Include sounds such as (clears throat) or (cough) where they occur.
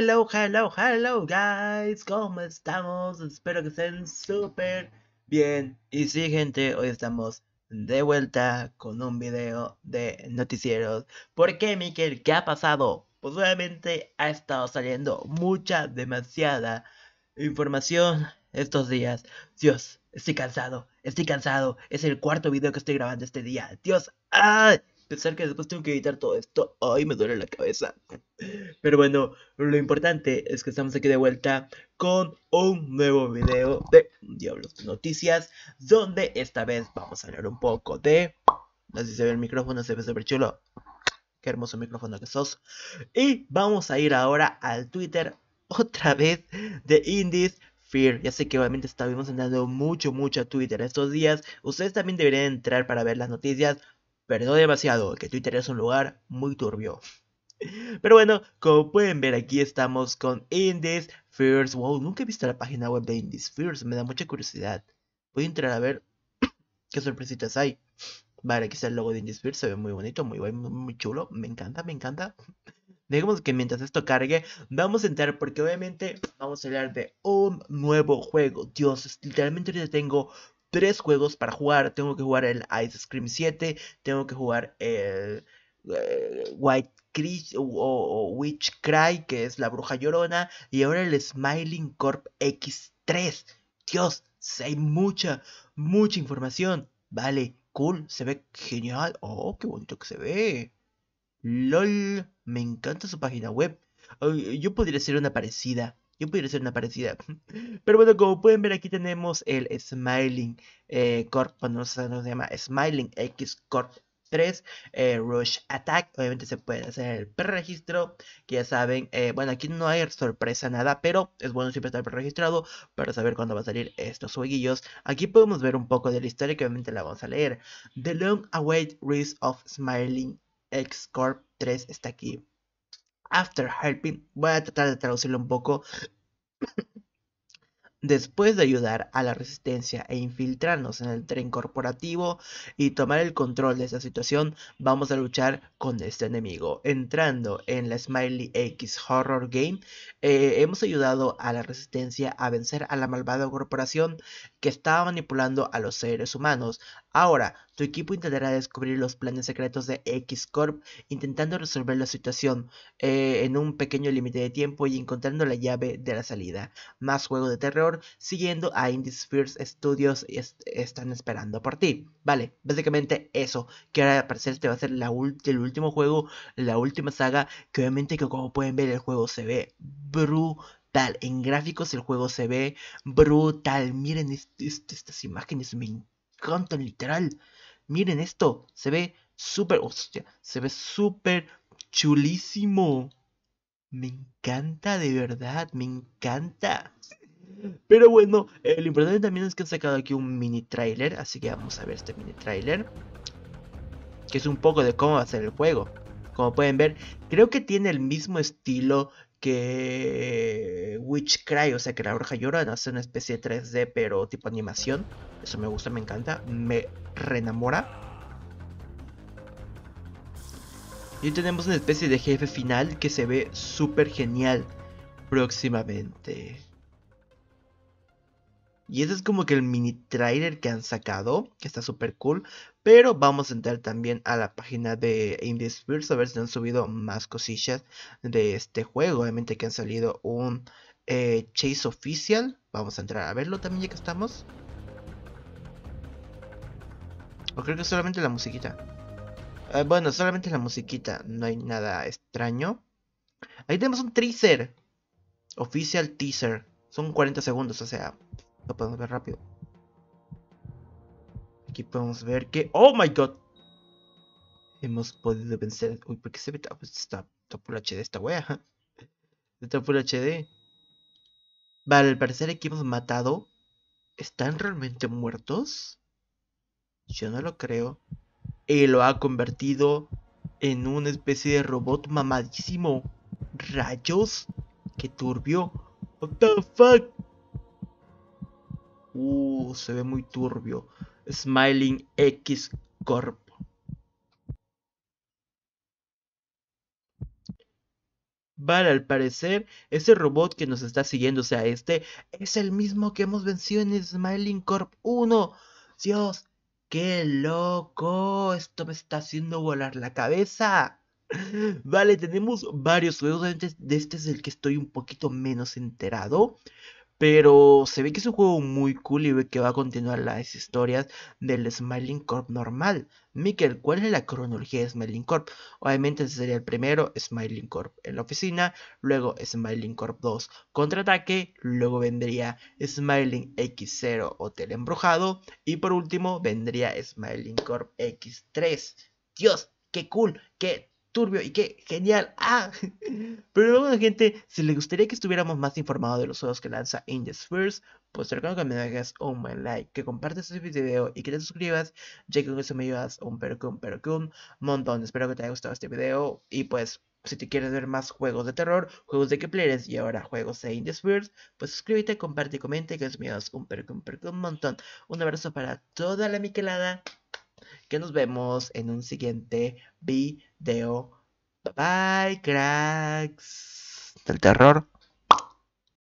Hello, hello, hello guys, ¿cómo estamos? Espero que estén súper bien. Y sí, gente, hoy estamos de vuelta con un video de noticieros. ¿Por qué, Miquel? ¿Qué ha pasado? Pues obviamente ha estado saliendo mucha, demasiada información estos días. Dios, estoy cansado, estoy cansado. Es el cuarto video que estoy grabando este día. Dios, ¡ay! pensar que después tengo que editar todo esto. Ay, me duele la cabeza. Pero bueno, lo importante es que estamos aquí de vuelta con un nuevo video de Diablos de Noticias, donde esta vez vamos a hablar un poco de... No sé si se ve el micrófono, se ve súper chulo. Qué hermoso micrófono que sos. Y vamos a ir ahora al Twitter otra vez de Indies Fear. Ya sé que obviamente estamos andando mucho, mucho a Twitter estos días. Ustedes también deberían entrar para ver las noticias no demasiado, que Twitter es un lugar muy turbio. Pero bueno, como pueden ver aquí estamos con Indies First. Wow, nunca he visto la página web de Indies First, me da mucha curiosidad. Voy a entrar a ver (clears throat) qué sorpresitas hay. Vale, aquí está el logo de Indies First, se ve muy bonito, muy muy chulo, me encanta, me encanta. (laughs) Digamos que mientras esto cargue, vamos a entrar porque obviamente vamos a hablar de un nuevo juego. Dios, literalmente ya tengo tres juegos para jugar. Tengo que jugar el Ice Scream 7, tengo que jugar el eh, White Cry o, Witch Cry, que es la bruja llorona, y ahora el Smiling Corp X3. Dios, hay mucha, mucha información. Vale, cool, se ve genial. Oh, qué bonito que se ve. LOL, me encanta su página web. Yo podría hacer una parecida. Yo pudiera hacer una parecida. (laughs) Pero bueno, como pueden ver aquí tenemos el Smiling eh, Corp, Cuando no sé, cómo se llama Smiling X Corp 3, eh, Rush Attack, obviamente se puede hacer el preregistro, que ya saben, eh, bueno, aquí no hay sorpresa nada, pero es bueno siempre estar preregistrado para saber cuándo va a salir estos jueguillos. Aquí podemos ver un poco de la historia que obviamente la vamos a leer. The Long Await Rise of Smiling X Corp 3 está aquí. After Helping, voy a tratar de traducirlo un poco Después de ayudar a la Resistencia e infiltrarnos en el tren corporativo y tomar el control de esta situación, vamos a luchar con este enemigo. Entrando en la Smiley X Horror Game, eh, hemos ayudado a la Resistencia a vencer a la malvada corporación que estaba manipulando a los seres humanos. Ahora, tu equipo intentará descubrir los planes secretos de X-Corp, intentando resolver la situación eh, en un pequeño límite de tiempo y encontrando la llave de la salida. Más juego de terror siguiendo a Indies First Studios están esperando por ti. Vale, básicamente eso, que ahora al parecer este va a ser la el último juego, la última saga, que obviamente que como pueden ver el juego se ve brutal. En gráficos el juego se ve brutal. Miren estas imágenes, me encantan literal. Miren esto, se ve súper, hostia, se ve súper chulísimo. Me encanta de verdad, me encanta. Pero bueno, eh, lo importante también es que han sacado aquí un mini trailer, así que vamos a ver este mini trailer. Que es un poco de cómo va a ser el juego. Como pueden ver, creo que tiene el mismo estilo que Witch Cry, o sea que la bruja llora, hace una especie de 3D pero tipo animación. Eso me gusta, me encanta, me reenamora. Y tenemos una especie de jefe final que se ve súper genial próximamente. Y ese es como que el mini trailer que han sacado, que está súper cool. Pero vamos a entrar también a la página de Indie a ver si han subido más cosillas de este juego. Obviamente que han salido un eh, Chase Oficial. Vamos a entrar a verlo también ya que estamos. O creo que solamente la musiquita. Ah, bueno, solamente la musiquita. No hay nada extraño. Ahí tenemos un teaser. Oficial teaser. Son 40 segundos, o sea, lo podemos ver rápido. Aquí podemos ver que... ¡Oh, my God! Hemos podido vencer... Uy, ¿por qué se ve? Ah, pues, está, está full HD esta wea. Está full HD. Vale, al parecer aquí hemos matado. ¿Están realmente muertos? Yo no lo creo. Y lo ha convertido en una especie de robot mamadísimo. Rayos. Qué turbio. What the fuck? Uh, se ve muy turbio. Smiling X Corp. Vale, al parecer, ese robot que nos está siguiendo, o sea, este, es el mismo que hemos vencido en Smiling Corp 1. Dios, qué loco. Esto me está haciendo volar la cabeza. Vale, tenemos varios juegos. De este es el que estoy un poquito menos enterado. Pero se ve que es un juego muy cool y ve que va a continuar las historias del Smiling Corp normal. Miquel, ¿cuál es la cronología de Smiling Corp? Obviamente sería el primero, Smiling Corp en la oficina, luego Smiling Corp 2 contraataque, luego vendría Smiling X0 Hotel Embrujado y por último vendría Smiling Corp X3. Dios, qué cool, qué y qué genial. Ah, (laughs) pero bueno, gente, si les gustaría que estuviéramos más informados de los juegos que lanza In first pues te recomiendo que me hagas un buen like, que compartas este video y que te suscribas, ya que con eso me ayudas un percum un montón. Espero que te haya gustado este video y pues si te quieres ver más juegos de terror, juegos de que players y ahora juegos de Indie pues suscríbete, comparte y comenta que me ayudas un percum un montón. Un abrazo para toda la miquelada que nos vemos en un siguiente video. Bye, cracks. Del terror.